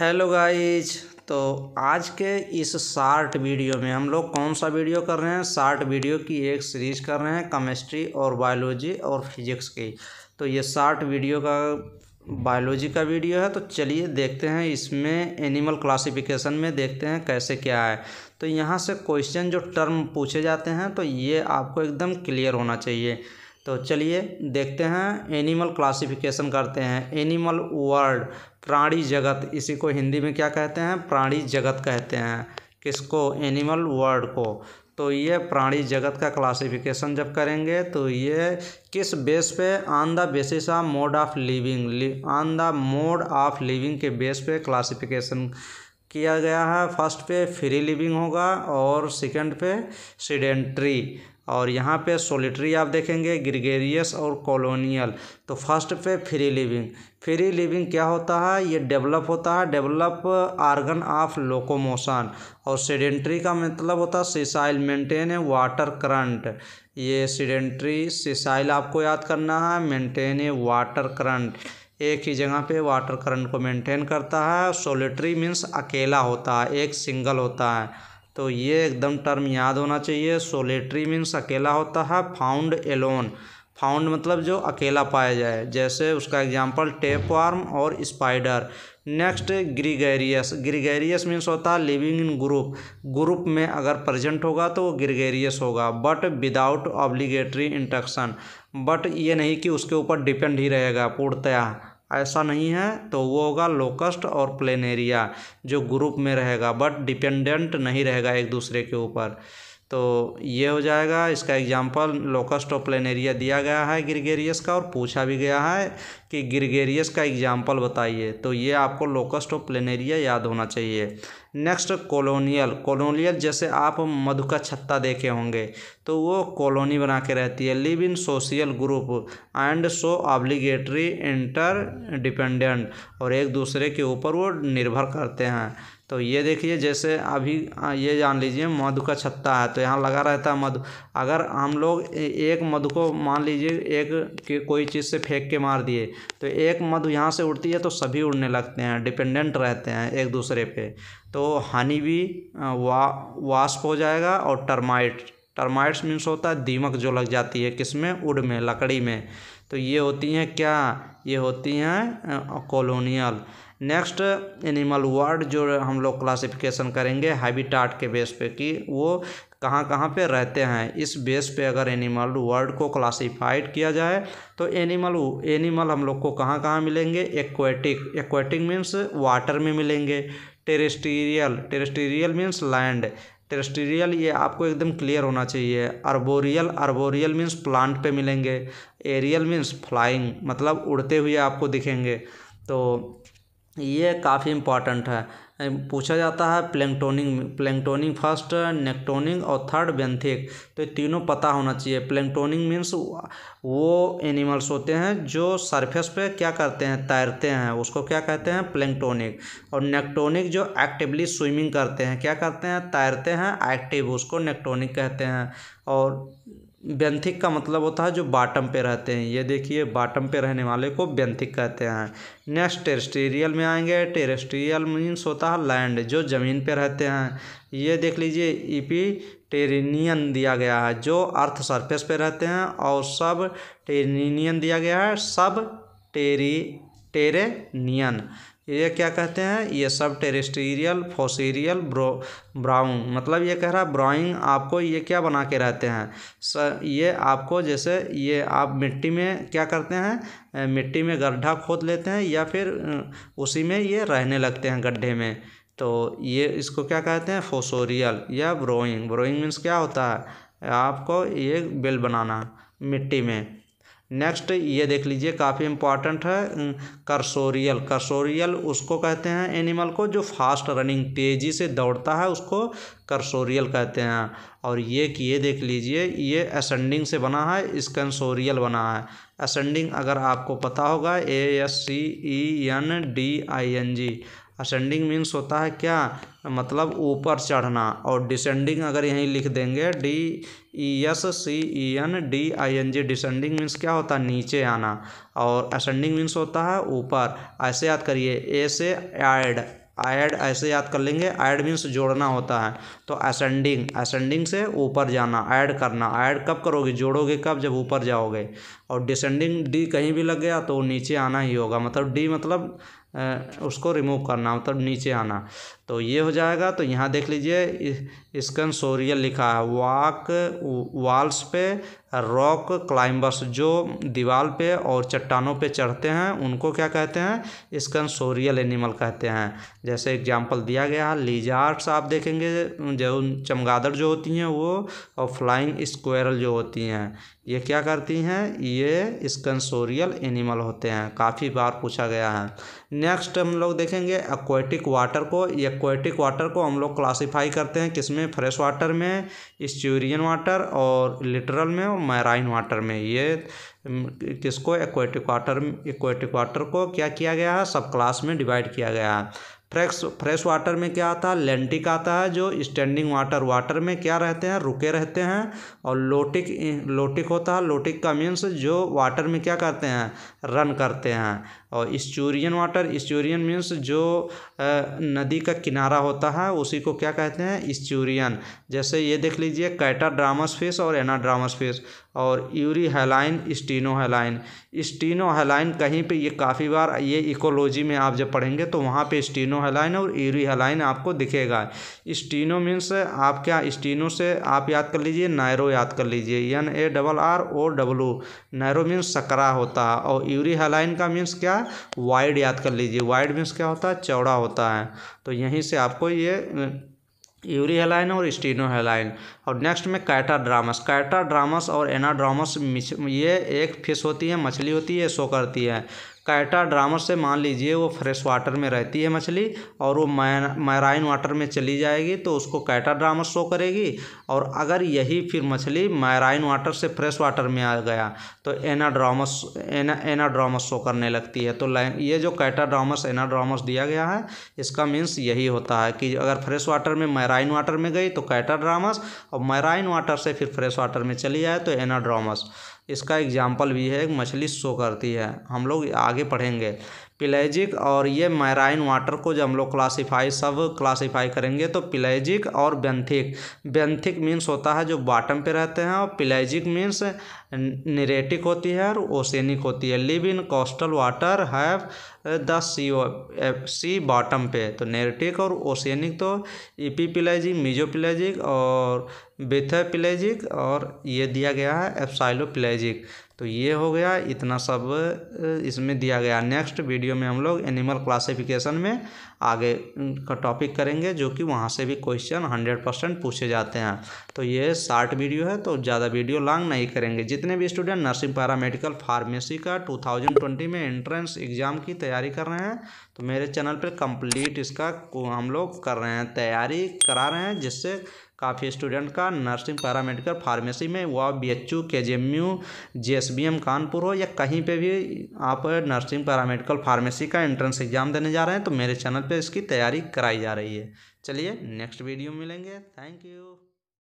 hello guys तो आज के इस शार्ट वीडियो में हम लोग कौन सा वीडियो कर रहे हैं शार्ट वीडियो की एक सीरीज कर रहे हैं केमिस्ट्री और बायोलॉजी और फिजिक्स की तो ये शार्ट वीडियो का बायोलॉजी का वीडियो है तो चलिए देखते हैं इसमें एनिमल क्लासिफिकेशन में देखते हैं कैसे क्या है तो यहाँ से क्वेश्चन जो टर्म पूछे जाते हैं तो ये आपको एकदम क्लियर होना चाहिए तो चलिए देखते हैं एनिमल क्लासिफिकेशन करते हैं एनिमल वर्ल्ड प्राणी जगत इसी को हिंदी में क्या कहते हैं प्राणी जगत कहते हैं किसको एनिमल वर्ल्ड को तो ये प्राणी जगत का क्लासिफिकेशन जब करेंगे तो ये किस बेस पे on the basis of mode of living on the mode of living के बेस पे क्लासिफिकेशन किया गया है फर्स्ट पे फ्री लिविंग होगा और सेकंड पे सीडेंट्री और यहाँ पे सोलिट्री आप देखेंगे ग्रिगेरियस और कॉलोनियल तो फर्स्ट पे फ्री लिविंग फ्री लिविंग क्या होता है ये डेवलप होता है डेवलप आर्गन ऑफ लोकोमोशन और सीडेंट्री का मतलब होता है सिसाइल मेंटेन है वाटर करंट ये सीडेंट्री सिसाइल आपको याद करना है मेंटेन है वाटर करंट एक ही जगह पे वाटर करंट को मेंटेन करता है सोलिट्री मीन्स अकेला होता है एक सिंगल होता है तो ये एकदम टर्म याद होना चाहिए सोलेट्री मीन्स अकेला होता है फाउंड एलोन फाउंड मतलब जो अकेला पाया जाए जैसे उसका एग्जाम्पल टेप वार्म और spider next gregarious gregarious means होता है लिविंग इन ग्रुप ग्रुप में अगर प्रेजेंट होगा तो वो ग्रीगेरियस होगा but without obligatory interaction but ये नहीं कि उसके ऊपर डिपेंड ही रहेगा पूर्णतया ऐसा नहीं है तो वो होगा लोकस्ट और प्लेन एरिया जो ग्रुप में रहेगा बट डिपेंडेंट नहीं रहेगा एक दूसरे के ऊपर तो ये हो जाएगा इसका एग्जाम्पल लोकस्ट और प्लेन एरिया दिया गया है गिरगेरियस का और पूछा भी गया है कि गिरगेरियस का एग्जाम्पल बताइए तो ये आपको लोकस्ट और प्लेन एरिया याद होना चाहिए नेक्स्ट कॉलोनियल कॉलोनियल जैसे आप मधु का छत्ता देखे होंगे तो वो कॉलोनी बना के रहती है live in social group and so obligatory interdependent और एक दूसरे के ऊपर वो निर्भर करते हैं तो ये देखिए जैसे अभी ये जान लीजिए मधु का छत्ता है तो यहाँ लगा रहता है मधु अगर हम लोग एक मधु को मान लीजिए एक के कोई चीज़ से फेंक के मार दिए तो एक मधु यहाँ से उड़ती है तो सभी उड़ने लगते हैं डिपेंडेंट रहते हैं एक दूसरे पे तो हनी भी वा वाष्प हो जाएगा और टर्माइट टर्माइट्स मीन्स होता है दीमक जो लग जाती है किस में उड में लकड़ी में तो ये होती हैं क्या ये होती हैं कॉलोनियल नेक्स्ट एनिमल वर्ड जो हम लोग क्लासिफिकेशन करेंगे हैबिटाट के बेस पे कि वो कहाँ कहाँ पे रहते हैं इस बेस पे अगर एनिमल वर्ड को क्लासिफाइड किया जाए तो एनिमल एनिमल हम लोग को कहाँ कहाँ मिलेंगे एक्वेटिक एक्वेटिक मीन्स वाटर में मिलेंगे terrestrial terrestrial means land terrestrial ये आपको एकदम क्लियर होना चाहिए अर्बोरियल अर्बोरियल मीन्स प्लांट पे मिलेंगे एरियल मीन्स फ्लाइंग मतलब उड़ते हुए आपको दिखेंगे तो ये काफ़ी इम्पॉर्टेंट है पूछा जाता है प्लैंकटोनिंग प्लैंगटोनिंग फर्स्ट नेक्टोनिंग और थर्ड बेंथिक तो ये तीनों पता होना चाहिए प्लैंगटोनिंग मीन्स वो एनिमल्स होते हैं जो सरफेस पे क्या करते हैं तैरते हैं उसको क्या कहते हैं प्लैंगटोनिक और नेक्टोनिक जो एक्टिवली स्विमिंग करते हैं क्या करते हैं तैरते हैं एक्टिव उसको नेक्टोनिक कहते हैं और व्यंथिक का मतलब होता है जो बाटम पे रहते हैं ये देखिए बाटम पे रहने वाले को व्यंथिक कहते हैं नेक्स्ट टेरेस्ट्रियल में आएंगे टेरेस्ट्रियल मीन्स होता है लैंड जो ज़मीन पे रहते हैं ये देख लीजिए ईपी e टेरिनियन दिया गया है जो अर्थ सरफेस पे रहते हैं और सब टेरिनियन दिया गया है सब टेरी टेरेनियन ये क्या कहते हैं ये सब टेरेस्ट्रियल फोसीरियल ब्रो ब्राउन मतलब ये कह रहा है ब्राउइंग आपको ये क्या बना के रहते हैं स ये आपको जैसे ये आप मिट्टी में क्या करते हैं मिट्टी में गड्ढा खोद लेते हैं या फिर उसी में ये रहने लगते हैं गड्ढे में तो ये इसको क्या कहते हैं फोसोरियल या ब्रोइंग ब्रोइंग मीन्स क्या होता है आपको ये बिल बनाना मिट्टी में नेक्स्ट ये देख लीजिए काफ़ी इंपॉर्टेंट है करसोरियल करसोरियल उसको कहते हैं एनिमल को जो फास्ट रनिंग तेज़ी से दौड़ता है उसको करसोरियल कहते हैं और ये कि ये देख लीजिए ये असेंडिंग से बना है इसकेंसोरियल बना है असेंडिंग अगर आपको पता होगा A S C E N D I N G ascending means होता है क्या मतलब ऊपर चढ़ना और डिसेंडिंग अगर यहीं लिख देंगे D E S C E N D I N G descending means क्या होता है नीचे आना और असेंडिंग मीन्स होता है ऊपर ऐसे याद करिए ए से एड ऐड ऐसे याद कर लेंगे ऐड मीन्स जोड़ना होता है तो असेंडिंग असेंडिंग से ऊपर जाना ऐड करना ऐड कब करोगे जोड़ोगे कब जब ऊपर जाओगे और डिसेंडिंग डी कहीं भी लग गया तो नीचे आना ही होगा मतलब डी मतलब उसको रिमूव करना मतलब नीचे आना तो ये हो जाएगा तो यहाँ देख लीजिए स्कनसोरियल लिखा है वाक वाल्स पे रॉक क्लाइंबर्स जो दीवार पे और चट्टानों पे चढ़ते हैं उनको क्या कहते हैं स्कन सोरियल एनिमल कहते हैं जैसे एग्जांपल दिया गया है लीजार्ट्स आप देखेंगे जो चमगादड़ जो होती हैं वो और फ्लाइंग स्क्वेरल जो होती हैं ये क्या करती हैं ये स्कन सोरियल एनिमल होते हैं काफ़ी बार पूछा गया है नेक्स्ट हम लोग देखेंगे एक्वेटिक वाटर को एक एक्वेटिक वाटर को हम लोग क्लासीफाई करते हैं किसमें फ्रेश वाटर में स्च्यूरियन वाटर और लिटरल में और मैराइन वाटर में ये किसको एक्वेटिक वाटर एक्वेटिक वाटर को क्या किया गया है सब क्लास में डिवाइड किया गया है फ्रेश फ्रेश वाटर में क्या आता है लेंटिक आता है जो स्टैंडिंग वाटर वाटर में क्या रहते हैं रुके रहते हैं और लोटिक लोटिक होता है लोटिक का मीन्स जो वाटर में क्या करते हैं रन करते हैं और स्चूरियन वाटर स्चूरियन मीन्स जो नदी का किनारा होता है उसी को क्या कहते हैं स्चूरियन जैसे ये देख लीजिए कैटा ड्रामस फिश और एनाड्रामस फिश और euryhaline stenohaline stenohaline कहीं पे ये काफ़ी बार ये इकोलॉजी में आप जब पढ़ेंगे तो वहाँ पे स्टीनो हेलाइन और यूरी हेलाइन आपको दिखेगा स्टीनो मीन्स आप क्या स्टीनो से आप याद कर लीजिए नायरो याद कर लीजिए N A double R O W narrow means सकरा होता है और यूरी हेलाइन का मीन्स क्या वाइड याद कर लीजिए वाइड मीन्स क्या होता है चौड़ा होता है तो यहीं से आपको ये यूरी हेलाइन और स्टीनो हेलाइन और नेक्स्ट में कैटा ड्रामस कैटा ड्रामस और एनाड्रामस ये एक फिश होती है मछली होती है शो करती है कैटा ड्रामर से मान लीजिए वो फ्रेश वाटर में रहती है मछली और वो मैराइन वाटर में चली जाएगी तो उसको कैटा ड्रामर शो करेगी और अगर यही फिर मछली मैराइन वाटर से फ्रेश वाटर में आ गया तो एनाड्रामस एना एनाड्रामस शो करने लगती है तो ये जो कैटा ड्रामस एनाड्रामस दिया गया है इसका मीन्स यही होता है कि अगर फ्रेश वाटर में मैराइन वाटर में गई तो कैटा ड्रामस और मैराइन वाटर से फिर फ्रेश वाटर में चली जाए तो एनाड्रामस इसका एग्जाम्पल भी है मछली शो करती है हम लोग आगे पढ़ेंगे पिलेजिक और ये मैराइन वाटर को जब हम लोग क्लासीफाई सब क्लासीफाई करेंगे तो पिलेजिक और बेंथिक बेंथिक मीन्स होता है जो बॉटम पे रहते हैं और पिलेजिक मीन्स निरेटिक होती है और ओसेनिक होती है live in coastal water have the sea or sea bottom पे तो नेरेटिक और ओसेनिक तो इपीपिलेजिक मिजोपिलेजिक और पिलेजिक और ये दिया गया है एप्साइलोपिलेजिक तो ये हो गया इतना सब इसमें दिया गया नेक्स्ट वीडियो में हम लोग एनिमल क्लासिफिकेशन में आगे का टॉपिक करेंगे जो कि वहाँ से भी क्वेश्चन हंड्रेड परसेंट पूछे जाते हैं तो ये शार्ट वीडियो है तो ज़्यादा वीडियो लॉन्ग नहीं करेंगे जितने भी स्टूडेंट नर्सिंग पैरामेडिकल फार्मेसी का टू थाउजेंड ट्वेंटी में एंट्रेंस एग्ज़ाम की तैयारी कर रहे हैं तो मेरे चैनल पर कंप्लीट इसका हम लोग कर रहे हैं तैयारी करा रहे हैं जिससे काफ़ी स्टूडेंट का नर्सिंग पैरामेडिकल फार्मेसी में वह B H U K J M U J S B M Kanpur हो या कहीं पे भी आप नर्सिंग पैरामेडिकल फार्मेसी का एंट्रेंस एग्जाम देने जा रहे हैं तो मेरे चैनल पे इसकी तैयारी कराई जा रही है चलिए नेक्स्ट वीडियो मिलेंगे थैंक यू